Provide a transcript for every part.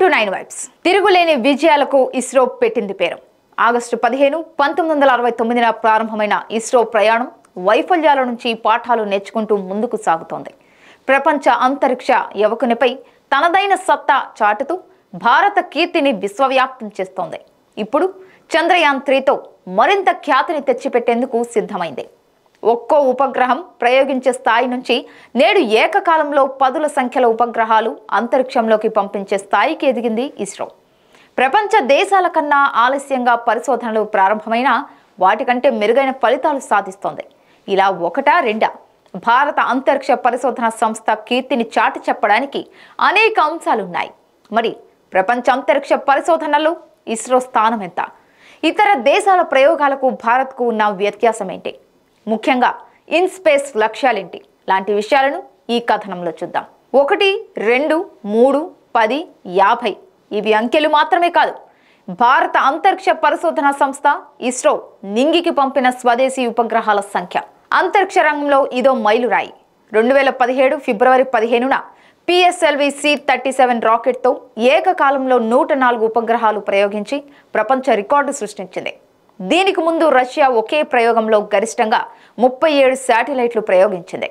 to nine vibes తిరుగులేని విజయాలకు ఇస్రో పెట్టింది పేరు ఆగస్టు పదిహేను పంతొమ్మిది వందల అరవై తొమ్మిదిన ప్రారంభమైన ఇస్రో ప్రయాణం వైఫల్యాల నుంచి పాఠాలు నేర్చుకుంటూ ముందుకు సాగుతోంది ప్రపంచ అంతరిక్ష యవకునిపై తనదైన సత్తా చాటుతూ భారత కీర్తిని విశ్వవ్యాప్తం చేస్తోంది ఇప్పుడు చంద్రయాన్ త్రీతో మరింత ఖ్యాతిని తెచ్చిపెట్టేందుకు సిద్ధమైంది ఒక్కో ఉపగ్రహం ప్రయోగించే స్థాయి నుంచి నేడు ఏకకాలంలో పదుల సంఖ్యల ఉపగ్రహాలు అంతరిక్షంలోకి పంపించే స్థాయికి ఎదిగింది ఇస్రో ప్రపంచ దేశాల కన్నా ఆలస్యంగా పరిశోధనలు ప్రారంభమైన వాటికంటే మెరుగైన ఫలితాలు సాధిస్తోంది ఇలా ఒకటా రెండా భారత అంతరిక్ష పరిశోధన సంస్థ కీర్తిని చాటి చెప్పడానికి అనేక అంశాలున్నాయి మరి ప్రపంచ అంతరిక్ష పరిశోధనలు ఇస్రో స్థానం ఎంత ఇతర దేశాల ప్రయోగాలకు భారత్కు ఉన్న వ్యత్యాసం ఏంటి ముఖ్యంగా ఇన్ స్పేస్ లక్ష్యాలేంటి లాంటి విషయాలను ఈ కథనంలో చూద్దాం ఒకటి రెండు మూడు పది యాభై ఇవి అంకెలు మాత్రమే కాదు భారత అంతరిక్ష పరిశోధన సంస్థ ఇస్రో నింగికి పంపిన స్వదేశీ ఉపగ్రహాల సంఖ్య అంతరిక్ష రంగంలో ఇదో మైలురాయి రెండు వేల పదిహేడు ఫిబ్రవరి పదిహేనున పిఎస్ఎల్వి సి థర్టీ సెవెన్ రాకెట్తో ఏకకాలంలో నూట నాలుగు ఉపగ్రహాలు ప్రయోగించి ప్రపంచ రికార్డు సృష్టించింది దీనికి ముందు రష్యా ఒకే ప్రయోగంలో గరిష్టంగా ముప్పై ఏడు శాటిలైట్లు ప్రయోగించింది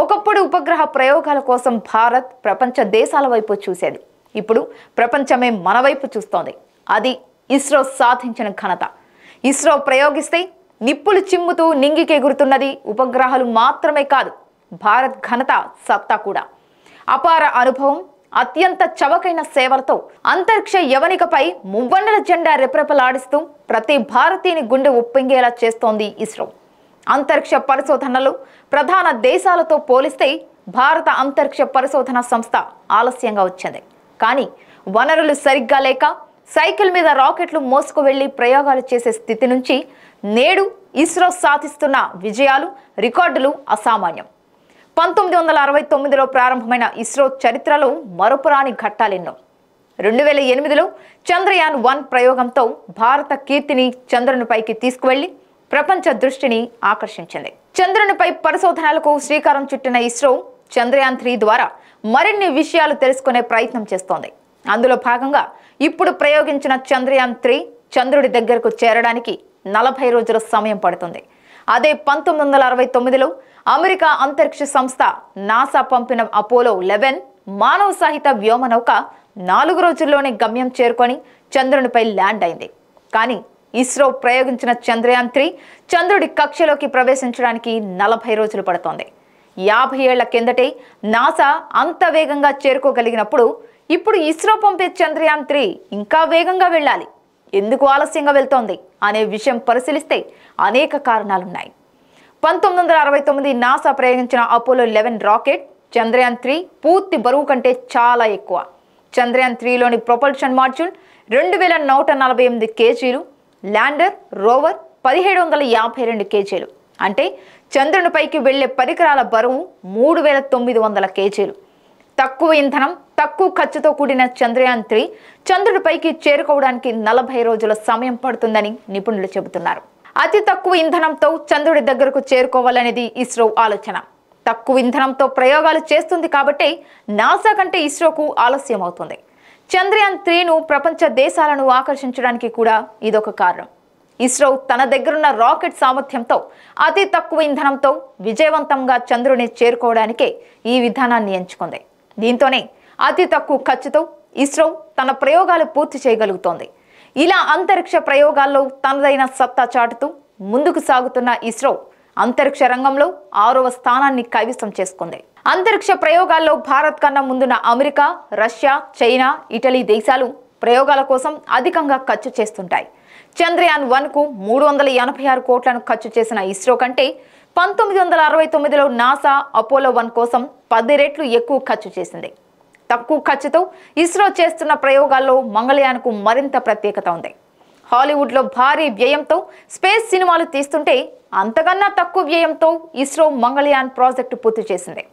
ఒకప్పుడు ఉపగ్రహ ప్రయోగాల కోసం భారత్ ప్రపంచ దేశాల వైపు చూసేది ఇప్పుడు ప్రపంచమే మన వైపు చూస్తోంది అది ఇస్రో సాధించిన ఘనత ఇస్రో ప్రయోగిస్తే నిప్పులు చిమ్ముతూ నింగికెగురుతున్నది ఉపగ్రహాలు మాత్రమే కాదు భారత్ ఘనత సత్తా కూడా అపార అనుభవం అత్యంత చవకైన సేవలతో అంతరిక్ష యవనికపై మువ్వన్నెల జెండా రెపరెపలాడిస్తూ ప్రతి భారతీయుని గుండె ఉప్పింగేలా చేస్తోంది ఇస్రో అంతరిక్ష పరిశోధనలు ప్రధాన దేశాలతో పోలిస్తే భారత అంతరిక్ష పరిశోధన సంస్థ ఆలస్యంగా వచ్చింది కానీ వనరులు సరిగ్గా లేక సైకిల్ మీద రాకెట్లు మోసుకు వెళ్లి ప్రయోగాలు చేసే స్థితి నుంచి నేడు ఇస్రో సాధిస్తున్న విజయాలు రికార్డులు అసామాన్యం పంతొమ్మిది వందల అరవై తొమ్మిదిలో ప్రారంభమైన ఇస్రో చరిత్రలో మరుపురాని ఘట్టాలెన్నో రెండు వేల ఎనిమిదిలో చంద్రయాన్ వన్ ప్రయోగంతో భారత కీర్తిని చంద్రునిపైకి తీసుకువెళ్లి ప్రపంచ దృష్టిని ఆకర్షించింది చంద్రునిపై పరిశోధనలకు శ్రీకారం చుట్టిన ఇస్రో చంద్రయాన్ త్రీ ద్వారా మరిన్ని విషయాలు తెలుసుకునే ప్రయత్నం చేస్తోంది అందులో భాగంగా ఇప్పుడు ప్రయోగించిన చంద్రయాన్ త్రీ చంద్రుడి దగ్గరకు చేరడానికి నలభై రోజుల సమయం పడుతుంది అదే పంతొమ్మిది వందల అరవై తొమ్మిదిలో అమెరికా అంతరిక్ష సంస్థ నాసా పంపిన అపోలో లెవెన్ మానవ సహిత వ్యోమనౌక నాలుగు రోజుల్లోనే గమ్యం చేరుకొని చంద్రునిపై ల్యాండ్ అయింది కానీ ఇస్రో ప్రయోగించిన చంద్రయాన్ త్రీ చంద్రుడి కక్షలోకి ప్రవేశించడానికి నలభై రోజులు పడుతోంది యాభై ఏళ్ల కిందటే నాసా అంత వేగంగా చేరుకోగలిగినప్పుడు ఇప్పుడు ఇస్రో పంపే చంద్రయాన్ త్రీ ఇంకా వేగంగా వెళ్ళాలి ఎందుకు ఆలస్యంగా వెళ్తోంది అనే విషయం పరిశీలిస్తే అనేక కారణాలున్నాయి పంతొమ్మిది వందల అరవై తొమ్మిది నాసా ప్రయోగించిన Apollo eleven rocket Chandrayaan three పూర్తి బరువు కంటే చాలా ఎక్కువ చంద్రయాన్ త్రీలోని ప్రొపల్షన్ మాడ్యూల్ రెండు వేల నూట నలభై ఎనిమిది కేజీలు ల్యాండర్ రోవర్ పదిహేడు వందల యాభై రెండు కేజీలు అంటే చంద్రునిపైకి వెళ్లే పరికరాల బరువు మూడు వేల తొమ్మిది వందల కేజీలు తక్కువ ఇంధనం తక్కువ ఖర్చుతో కూడిన చంద్రయాన్ త్రీ చంద్రుడిపైకి చేరుకోవడానికి నలభై రోజుల సమయం పడుతుందని నిపుణులు చెబుతున్నారు అతి తక్కువ ఇంధనంతో చంద్రుడి దగ్గరకు చేరుకోవాలనేది ఇస్రో ఆలోచన తక్కువ ఇంధనంతో ప్రయోగాలు చేస్తుంది కాబట్టి నాసా కంటే ఇస్రోకు ఆలస్యం అవుతుంది చంద్రయాన్ త్రీను ప్రపంచ దేశాలను ఆకర్షించడానికి కూడా ఇదొక కారణం ఇస్రో తన దగ్గరున్న రాకెట్ సామర్థ్యంతో అతి తక్కువ ఇంధనంతో విజయవంతంగా చంద్రుని చేరుకోవడానికే ఈ విధానాన్ని ఎంచుకుంది దీంతోనే అతి తక్కువ ఖర్చుతో ఇస్రో తన ప్రయోగాలు పూర్తి చేయగలుగుతోంది ఇలా అంతరిక్ష ప్రయోగాల్లో తనదైన సత్తా చాటుతూ ముందుకు సాగుతున్న ఇస్రో అంతరిక్ష రంగంలో ఆరవ స్థానాన్ని కైవసం చేసుకుంది అంతరిక్ష ప్రయోగాల్లో భారత్ కన్నా ముందున్న అమెరికా రష్యా చైనా ఇటలీ దేశాలు ప్రయోగాల కోసం అధికంగా ఖర్చు చేస్తుంటాయి చంద్రయాన్ వన్కు మూడు వందల ఎనభై ఆరు కోట్లను ఖర్చు చేసిన ఇస్రో కంటే పంతొమ్మిది వందల అరవై తొమ్మిదిలో నాసా అపోలో వన్ కోసం పది రెట్లు ఎక్కువ ఖర్చు చేసింది తక్కువ ఖర్చుతో ఇస్రో చేస్తున్న ప్రయోగాల్లో మంగళయాన్కు మరింత ప్రత్యేకత ఉంది హాలీవుడ్లో భారీ వ్యయంతో స్పేస్ సినిమాలు తీస్తుంటే అంతకన్నా తక్కువ వ్యయంతో ఇస్రో మంగళయాన్ ప్రాజెక్టు పూర్తి చేసింది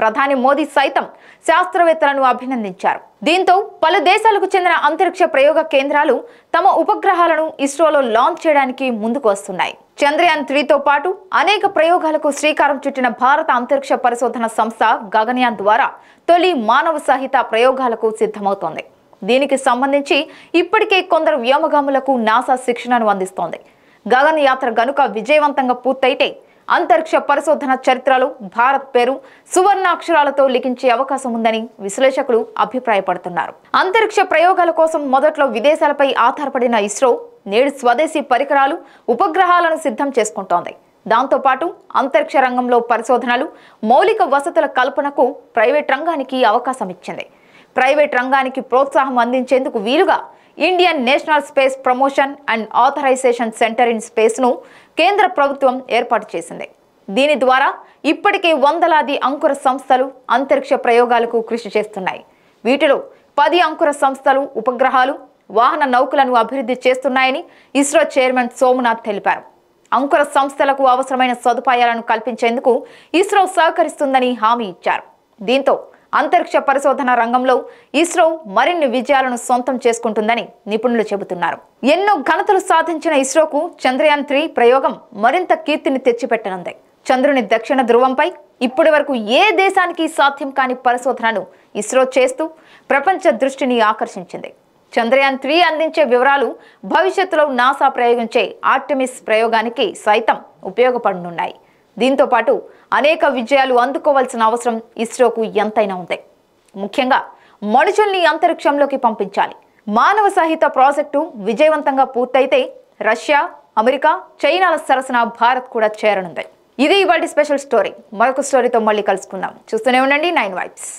ప్రధాని మోదీ సైతం శాస్త్రవేత్తలను అభినందించారు దీంతో పలు దేశాలకు చెందిన అంతరిక్ష ప్రయోగ కేంద్రాలు తమ ఉపగ్రహాలను ఇస్రోలో లాంచ్ చేయడానికి ముందుకు వస్తున్నాయి చంద్రయాన్ త్రీతో పాటు అనేక ప్రయోగాలకు శ్రీకారం చుట్టిన భారత అంతరిక్ష పరిశోధన సంస్థ గగన్యాన్ ద్వారా తొలి మానవ సహిత ప్రయోగాలకు సిద్ధమవుతోంది దీనికి సంబంధించి ఇప్పటికే కొందరు వ్యోమగాములకు నాసా శిక్షణను అందిస్తోంది గగన్ యాత్ర గనుక విజయవంతంగా పూర్తయితే అంతరిక్ష పరిశోధన చరిత్రలు భారత్ పేరు సువర్ణ అక్షరాలతో లిఖించే అవకాశం ఉందని విశ్లేషకులు అభిప్రాయపడుతున్నారు అంతరిక్ష ప్రయోగాల కోసం మొదట్లో విదేశాలపై ఆధారపడిన ఇస్రో నేడు స్వదేశీ పరికరాలు ఉపగ్రహాలను సిద్ధం చేసుకుంటోంది దాంతోపాటు అంతరిక్ష రంగంలో పరిశోధనలు మౌలిక వసతుల కల్పనకు ప్రైవేట్ రంగానికి అవకాశం ఇచ్చింది ప్రైవేట్ రంగానికి ప్రోత్సాహం అందించేందుకు వీలుగా Indian National Space Promotion and Authorisation Centre ఇన్ స్పేస్ను కేంద్ర ప్రభుత్వం ఏర్పాటు చేసింది దీని ద్వారా ఇప్పటికే వందలాది అంకుర సంస్థలు అంతరిక్ష ప్రయోగాలకు కృషి చేస్తున్నాయి వీటిలో పది అంకుర సంస్థలు ఉపగ్రహాలు వాహన నౌకలను అభివృద్ధి చేస్తున్నాయని ఇస్రో చైర్మన్ సోమనాథ్ తెలిపారు అంకుర సంస్థలకు అవసరమైన సదుపాయాలను కల్పించేందుకు ఇస్రో సహకరిస్తుందని హామీ ఇచ్చారు దీంతో అంతరిక్ష పరిశోధన రంగంలో ఇస్రో మరిన్ని విజయాలను సొంతం చేసుకుంటుందని నిపుణులు చెబుతున్నారు ఎన్నో ఘనతలు సాధించిన ఇస్రోకు చంద్రయాన్ త్రీ ప్రయోగం మరింత కీర్తిని తెచ్చిపెట్టనుంది చంద్రుని దక్షిణ ధ్రువంపై ఇప్పటి వరకు ఏ దేశానికి సాధ్యం కాని పరిశోధనను ఇస్రో చేస్తూ ప్రపంచ దృష్టిని ఆకర్షించింది చంద్రయాన్ త్రీ అందించే వివరాలు భవిష్యత్తులో నాసా ప్రయోగించే ఆర్టమిస్ ప్రయోగానికి సైతం ఉపయోగపడనున్నాయి దీంతో పాటు అనేక విజయాలు అందుకోవాల్సిన అవసరం ఇస్రోకు ఎంతైనా ఉంది ముఖ్యంగా మనుషుల్ని అంతరిక్షంలోకి పంపించాలి మానవ సహిత ప్రాజెక్టు విజయవంతంగా పూర్తయితే రష్యా అమెరికా చైనాల సరసన భారత్ కూడా చేరనుంది ఇది ఇవాళ స్పెషల్ స్టోరీ మరొక స్టోరీతో మళ్ళీ కలుసుకుందాం చూస్తూనే ఉండండి నైన్ వైబ్స్